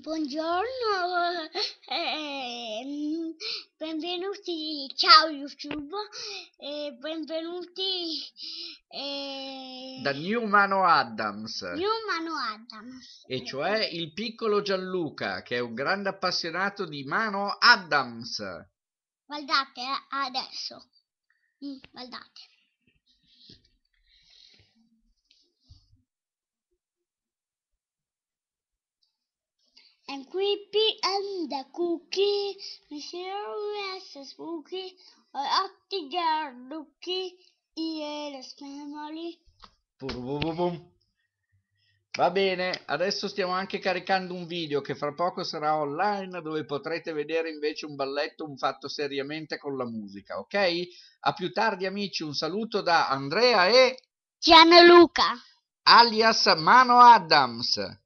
Buongiorno, eh, ehm, benvenuti, ciao YouTube, eh, benvenuti eh, da Newmano Adams. Newmano Adams. E cioè il piccolo Gianluca, che è un grande appassionato di Mano Adams. Guardate eh, adesso, mm, guardate. and creepy and the cookie, mysterious and spooky, or up the girl looky, yes memory. Va bene, adesso stiamo anche caricando un video che fra poco sarà online dove potrete vedere invece un balletto un fatto seriamente con la musica, ok? A più tardi amici, un saluto da Andrea e Gianluca alias Mano Adams.